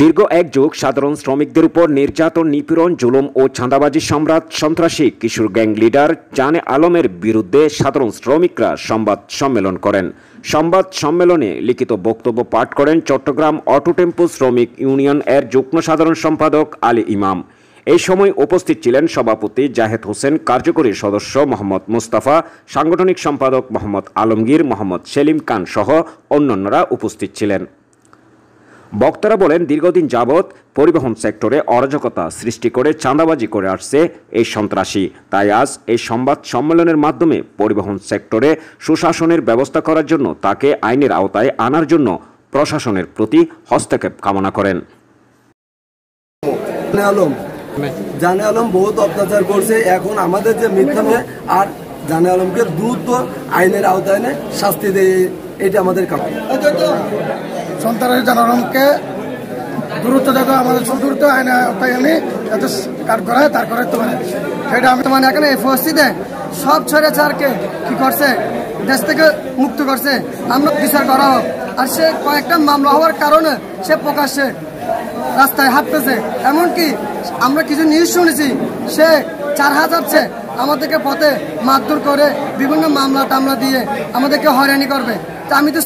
দীর্ঘ এক যুগ সাধারণ শ্রমিকদের উপর নির্যাতন নিপীড়ন জুলুম ও ছাঁদাবাজি সম্রাট সন্ত্রাসী কিশোর গ্যাং লিডার জানে আলমের বিরুদ্ধে সাধারণ শ্রমিকরা সংবাদ সম্মেলন করেন সংবাদ সম্মেলনে লিখিত বক্তব্য পাঠ করেন চট্টগ্রাম অটো টেম্পো শ্রমিক ইউনিয়ন এর যুগ্ম সাধারণ সম্পাদক আলী ইমাম এই সময় উপস্থিত ছিলেন সভাপতি জাহেদ হোসেন কার্যকরী সদস্য মোহাম্মদ মুস্তাফা সাংগঠনিক সম্পাদক মোহাম্মদ আলমগীর মোহাম্মদ সেলিম খান সহ অন্যান্যরা উপস্থিত ছিলেন বক্তারা বলেন দীর্ঘদিন যাবৎ পরিবহন সেক্টরে অরাজকতা সৃষ্টি করে চাঁদাবাজি করে আসছে এই সন্ত্রাসী তাই আজ এই সংবাদ সম্মেলনের মাধ্যমে পরিবহন সেক্টরে সুশাসনের ব্যবস্থা করার জন্য তাকে আইনের আওতায় আনার জন্য প্রশাসনের প্রতি হস্তক্ষেপ কামনা করেন জানে আলম বহুত অত্যাচার করছে এখন আমাদের যে মিথ্যা আর জানে আলমকে দ্রুত আইনের আওতায় শাস্তি দেয় এটা আমাদের কাপড় সন্তানের জনগণকে গুরুত্ব দেখো আমাদের চতুর্থ আইন আমি এত কাঠ করা তার করে তোমার সেটা আমি তোমার এখানে দেয় সব ছেড়ে ছাড়কে কি করছে দেশ থেকে মুক্ত করছে আমরা বিচার করা হোক আর সে কয়েকটা মামলা হওয়ার কারণে সে প্রকাশ্যে রাস্তায় হাঁটতেছে এমনকি আমরা কিছু নিউজ শুনেছি সে চার হাজারছে আমাদেরকে পথে মারধর করে বিভিন্ন মামলা টামলা দিয়ে আমাদেরকে হয়রানি করবে তা আমি তো